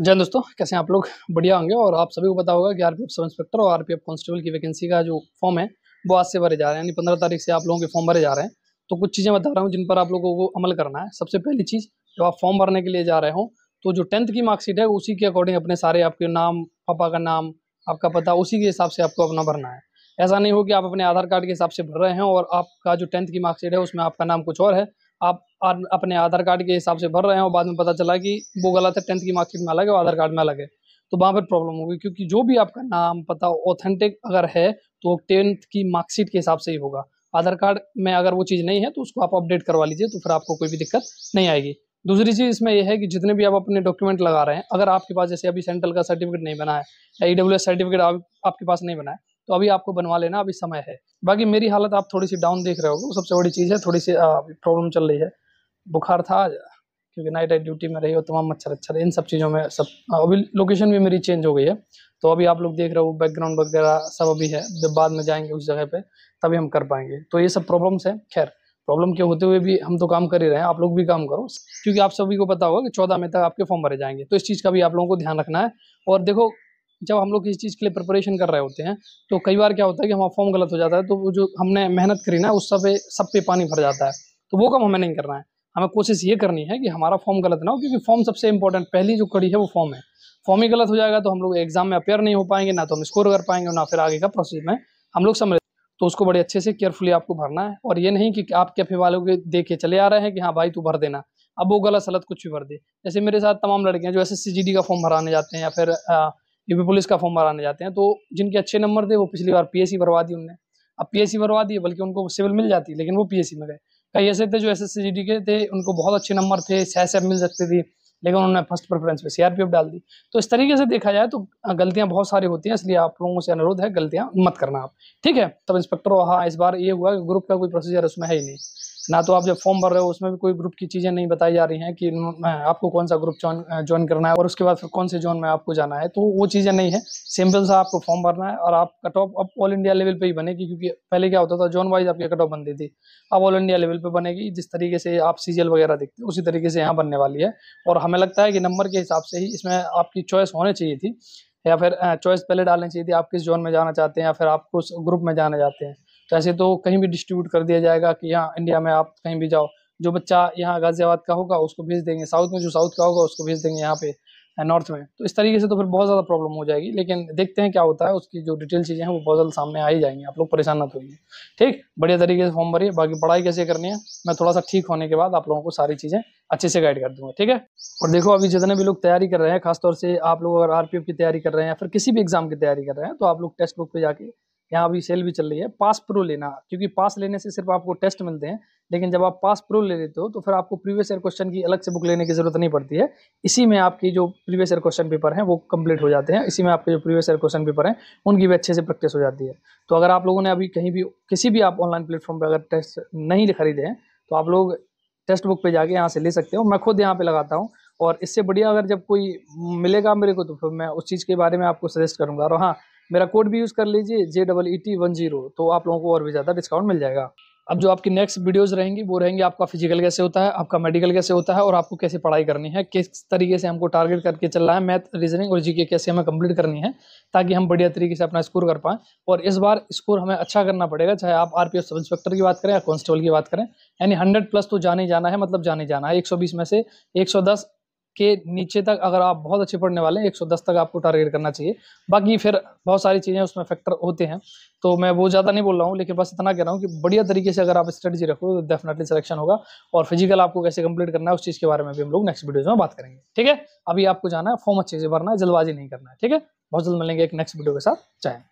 जय दोस्तों कैसे आप लोग बढ़िया होंगे और आप सभी को पता होगा कि आरपीएफ सब इंस्पेक्टर और आरपीएफ कांस्टेबल की वैकेंसी का जो फॉर्म है वो आज से भरे जा रहे हैं यानी पंद्रह तारीख से आप लोगों के फॉर्म भरे जा रहे हैं तो कुछ चीज़ें बता रहा हूँ जिन पर आप लोगों को अमल करना है सबसे पहली चीज़ जब आप फॉर्म भरने के लिए जा रहे हो तो जो टेंथ की मार्कशीट है उसी के अकॉर्डिंग अपने सारे आपके नाम पापा का नाम आपका पता उसी के हिसाब से आपको अपना भरना है ऐसा नहीं हो कि आप अपने आधार कार्ड के हिसाब से भर रहे हैं और आपका जो टेंथ की मार्कशीट है उसमें आपका नाम कुछ और है आप अपने आधार कार्ड के हिसाब से भर रहे हैं और बाद में पता चला कि वो गलत है टेंथ की मार्कशीट में अलग है और आधार कार्ड में अलग है तो वहाँ पर प्रॉब्लम होगी क्योंकि जो भी आपका नाम पता ऑथेंटिक अगर है तो टेंथ की मार्कशीट के हिसाब से ही होगा आधार कार्ड में अगर वो चीज़ नहीं है तो उसको आप अपडेट करवा लीजिए तो फिर आपको कोई भी दिक्कत नहीं आएगी दूसरी चीज़ इसमें यह है कि जितने भी आप अपने डॉक्यूमेंट लगा रहे हैं अगर आपके पास जैसे अभी सेंट्रल का सर्टिफिकेट नहीं बना है या ई सर्टिफिकेट आप, आपके पास नहीं बना है तो अभी आपको बनवा लेना अभी समय है बाकी मेरी हालत आप थोड़ी सी डाउन देख रहे हो सबसे बड़ी चीज़ है थोड़ी सी प्रॉब्लम चल रही है बुखार था आज क्योंकि नाइट नाइट ड्यूटी में रही हो तमाम मच्छर अच्छा इन सब चीज़ों में सब अभी लोकेशन भी मेरी चेंज हो गई है तो अभी आप लोग देख रहे हो बैकग्राउंड वगैरह सब अभी है जब बाद में जाएंगे उस जगह पे तभी हम कर पाएंगे तो ये सब प्रॉब्लम्स हैं खैर प्रॉब्लम के होते हुए भी हम तो काम कर ही रहे हैं आप लोग भी काम करो क्योंकि आप सभी को पता होगा कि चौदह मई तक आपके फॉर्म भरे जाएंगे तो इस चीज़ का भी आप लोगों को ध्यान रखना है और देखो जब हम लोग किसी चीज़ के लिए प्रिपरेशन कर रहे होते हैं तो कई बार क्या होता है कि हमारा फॉर्म गलत हो जाता है तो वो जो हमने मेहनत करी ना उस सब पे सब पे पानी भर जाता है तो वो काम हमें नहीं करना है हमें कोशिश ये करनी है कि हमारा फॉर्म गलत ना हो क्योंकि फॉर्म सबसे इंपॉर्टेंट पहली जो कड़ी है वो फॉर्म है फॉर्म ही गलत हो जाएगा तो हम लोग एग्जाम में अपेयर नहीं हो पाएंगे ना तो हम स्कोर कर पाएंगे ना फिर आगे का प्रोसेस में हम लोग समझ तो उसको बड़े अच्छे से केयरफुली आपको भरना है और ये नहीं कि आप कैफे वालों के दे के चले आ रहे हैं कि हाँ भाई तू भर देना अब वो गलत सलत कुछ भी भर दे जैसे मेरे साथ तमाम लड़के हैं जो एस एस का फॉर्म भराने जाते हैं या फिर यूपी पुलिस का फॉर्म भराने जाते हैं तो जिनके अच्छे नंबर थे वो पिछली बार पीएससी भरवा दी उनने अब पीएससी भरवा दी बल्कि उनको सिविल मिल जाती लेकिन वो पीएससी में गए कई ऐसे थे जो एस एस के थे उनको बहुत अच्छे नंबर थे सह मिल सकती थी लेकिन उन्होंने फर्स्ट प्रेफरेंस पे सीआरपीएफ डाल दी तो इस तरीके से देखा जाए तो गलतियां बहुत सारी होती हैं इसलिए आप लोगों से अनुरोध है गलतियां मत करना आप ठीक है तब इंस्पेक्टर वहाँ इस बार ये हुआ कि ग्रुप का कोई प्रोसीजर उसमें है ही नहीं ना तो आप जब फॉर्म भर रहे हो उसमें भी कोई ग्रुप की चीज़ें नहीं बताई जा रही हैं कि आपको कौन सा ग्रुप ज्वाइन करना है और उसके बाद फिर कौन से जोन में आपको जाना है तो वो चीज़ें नहीं है सिंपल सा आपको फॉर्म भरना है और आप कट ऑफ अब ऑल इंडिया लेवल पर ही बनेगी क्योंकि पहले क्या होता था जोन वाइज आपकी कट ऑफ बनती थी अब ऑल इंडिया लेवल पर बनेगी जिस तरीके से आप सीजल वगैरह देखते उसी तरीके से यहाँ बनने वाली है और हमें लगता है कि नंबर के हिसाब से ही इसमें आपकी चॉइस होनी चाहिए थी या फिर चॉइस पहले डालनी चाहिए थी आप किस जोन में जाना चाहते हैं या फिर आप उस ग्रुप में जाना चाहते हैं तो ऐसे तो कहीं भी डिस्ट्रीब्यूट कर दिया जाएगा कि यहाँ इंडिया में आप कहीं भी जाओ जो बच्चा यहाँ गाजियाबाद का होगा उसको भेज देंगे साउथ में जो साउथ का होगा उसको भेज देंगे यहाँ पे नॉर्थ में तो इस तरीके से तो फिर बहुत ज़्यादा प्रॉब्लम हो जाएगी लेकिन देखते हैं क्या होता है उसकी जो डिटेल चीज़ें हैं वो बहुत जल्द सामने आ ही जाएंगी आप लोग परेशान ना होइए ठीक बढ़िया तरीके से फॉर्म भरिए बाकी पढ़ाई कैसे करनी है मैं थोड़ा सा ठीक होने के बाद आप लोगों को सारी चीज़ें अच्छे से गाइड कर दूंगा ठीक है और देखो अभी जितने भी लोग तैयारी कर रहे हैं खासतौर से आप लोग अगर आर की तैयारी कर रहे हैं या फिर किसी भी एग्ज़ाम की तैयारी कर रहे हैं तो आप लोग टेक्स्ट बुक पर जाकर यहाँ अभी सेल भी चल रही है पास प्रो लेना क्योंकि पास लेने से सिर्फ आपको टेस्ट मिलते हैं लेकिन जब आप पास प्रो ले लेते हो तो फिर आपको प्रीवियस ईयर क्वेश्चन की अलग से बुक लेने की जरूरत नहीं पड़ती है इसी में आपकी जो प्रीवियस ईयर क्वेश्चन पेपर हैं वो कंप्लीट हो जाते हैं इसी में आपके जो प्रीवियस ईयर क्वेश्चन पेपर हैं उनकी भी अच्छे से प्रैक्टिस हो जाती है तो अगर आप लोगों ने अभी कहीं भी किसी भी आप ऑनलाइन प्लेटफॉर्म पर अगर टेस्ट नहीं खरीदे हैं तो आप लोग टेस्ट बुक पर जाके यहाँ से ले सकते हो मैं खुद यहाँ पर लगाता हूँ और इससे बढ़िया अगर जब कोई मिलेगा मेरे को तो फिर मैं उस चीज़ के बारे में आपको सजेस्ट करूँगा और हाँ मेरा कोड भी यूज़ कर लीजिए J double E T one zero तो आप लोगों को और भी ज़्यादा डिस्काउंट मिल जाएगा अब जो आपकी नेक्स्ट वीडियोस रहेंगी वो रहेंगी आपका फिजिकल कैसे होता है आपका मेडिकल कैसे होता है और आपको कैसे पढ़ाई करनी है किस तरीके से हमको टारगेट करके चलना है मैथ रीजनिंग और जीके कैसे हमें कंप्लीट करनी है ताकि हम बढ़िया तरीके से अपना स्कोर कर पाएं और इस बार स्कोर हमें अच्छा करना पड़ेगा चाहे आप R P F sub inspector की बात करें या कॉन्स्टेबल की बात करें यानी हंड्रेड प्लस तो जाने जाना है मतलब जाने जाना है एक सौ बीस में से एक सौ दस के नीचे तक अगर आप बहुत अच्छे पढ़ने वाले हैं दस तक आपको टारगेट करना चाहिए बाकी फिर बहुत सारी चीज़ें उसमें फैक्टर होते हैं तो मैं वो ज़्यादा नहीं बोल रहा हूँ लेकिन बस इतना कह रहा हूँ कि बढ़िया तरीके से अगर आप स्ट्रेटजी रखो तो डेफिनेटली सिलेक्शन होगा और फिजिकल आपको कैसे कंप्लीट करना है उस चीज़ के बारे में भी हम लोग नेक्स्ट वीडियोज में बात करेंगे ठीक है अभी आपको जाना है फॉर्म अच्छे से भरना है जल्दबाजी नहीं करना है ठीक है बहुत जल्द मिलेंगे एक नेक्स्ट वीडियो के साथ चाहें